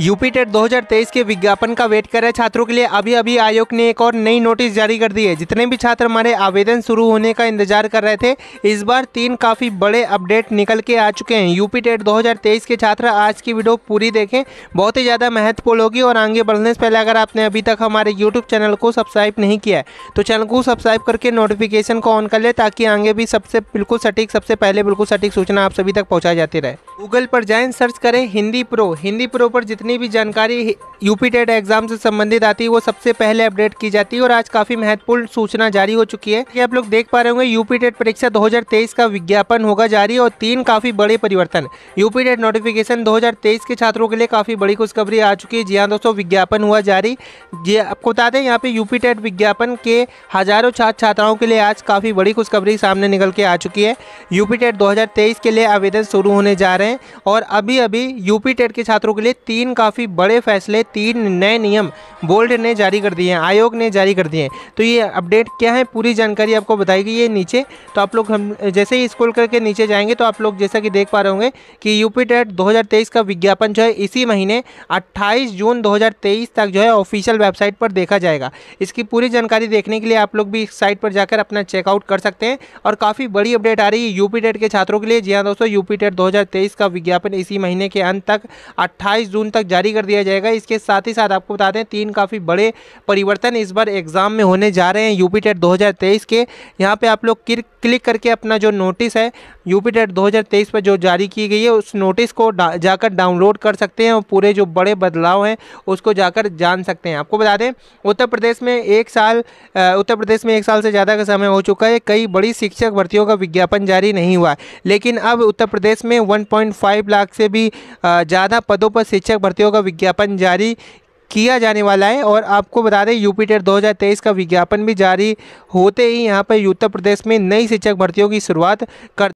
UP TET 2023 के विज्ञापन का वेट कर रहे छात्रों के लिए अभी अभी आयोग ने एक और नई नोटिस जारी कर दी है जितने भी छात्र हमारे आवेदन शुरू होने का इंतजार कर रहे थे इस बार तीन काफ़ी बड़े अपडेट निकल के आ चुके हैं यूपी टेट 2023 के छात्र आज की वीडियो पूरी देखें बहुत ही ज़्यादा महत्वपूर्ण होगी और आगे बढ़ने से पहले अगर आपने अभी तक हमारे यूट्यूब चैनल को सब्सक्राइब नहीं किया है तो चैनल को सब्सक्राइब करके नोटिफिकेशन को ऑन कर ले ताकि आगे भी सबसे बिल्कुल सटीक सबसे पहले बिल्कुल सटीक सूचना आप सभी तक पहुंचाई जाती रहे गूगल पर जाए सर्च करें हिंदी प्रो हिंदी प्रो पर जितने जितनी भी जानकारी यूपी टेट एग्जाम से संबंधित आती है वो सबसे पहले अपडेट की जाती है और आज काफी महत्वपूर्ण सूचना जारी हो चुकी है कि आप लोग देख पा रहे होंगे यूपी टेट परीक्षा 2023 का विज्ञापन होगा जारी और तीन काफी बड़े परिवर्तन यूपी टेट नोटिफिकेशन 2023 के छात्रों के लिए काफी बड़ी खुशखबरी आ चुकी है जी हाँ दोस्तों विज्ञापन हुआ जारी ये आपको बता दें यहाँ पे यूपी टेट विज्ञापन के हजारों छात्र छात्राओं के लिए आज काफी बड़ी खुशखबरी सामने निकल के आ चुकी है यूपी टेट दो के लिए आवेदन शुरू होने जा रहे हैं और अभी अभी यूपी टेट के छात्रों के लिए तीन काफ़ी बड़े फैसले तीन नए नियम बोल्ड ने जारी कर दिए हैं आयोग ने जारी कर दिए हैं तो ये अपडेट क्या है पूरी जानकारी आपको बताएगी है नीचे तो आप लोग हम जैसे ही स्कूल करके नीचे जाएंगे तो आप लोग जैसा कि देख पा रहे होंगे कि यूपी टेट का विज्ञापन जो है इसी महीने अट्ठाईस जून दो तक जो है ऑफिशियल वेबसाइट पर देखा जाएगा इसकी पूरी जानकारी देखने के लिए आप लोग भी इस साइट पर जाकर अपना चेकआउट कर सकते हैं और काफ़ी बड़ी अपडेट आ रही है यूपी टेट के छात्रों के लिए जी हाँ दोस्तों यूपी टेट दो का विज्ञापन इसी महीने के अंत तक अट्ठाईस जून तक जारी कर दिया जाएगा इसके साथ ही साथ आपको बता दें तीन काफ़ी बड़े परिवर्तन इस बार एग्ज़ाम में होने जा रहे हैं यूपी टेट 2023 के यहाँ पर आप लोग क्लिक करके अपना जो नोटिस है यूपी टेट 2023 पर जो जारी की गई है उस नोटिस को जाकर डाउनलोड कर सकते हैं और पूरे जो बड़े बदलाव हैं उसको जाकर जान सकते हैं आपको बता दें उत्तर प्रदेश में एक साल उत्तर प्रदेश में एक साल से ज़्यादा का समय हो चुका है कई बड़ी शिक्षक भर्तियों का विज्ञापन जारी नहीं हुआ लेकिन अब उत्तर प्रदेश में 1.5 लाख से भी ज़्यादा पदों पर शिक्षक भर्ती भर्तियों का विज्ञापन जारी किया जाने वाला है और आपको बता दें यूपी टेट दो का विज्ञापन भी जारी होते ही यहाँ पर उत्तर प्रदेश में नई शिक्षक भर्तियों की शुरुआत कर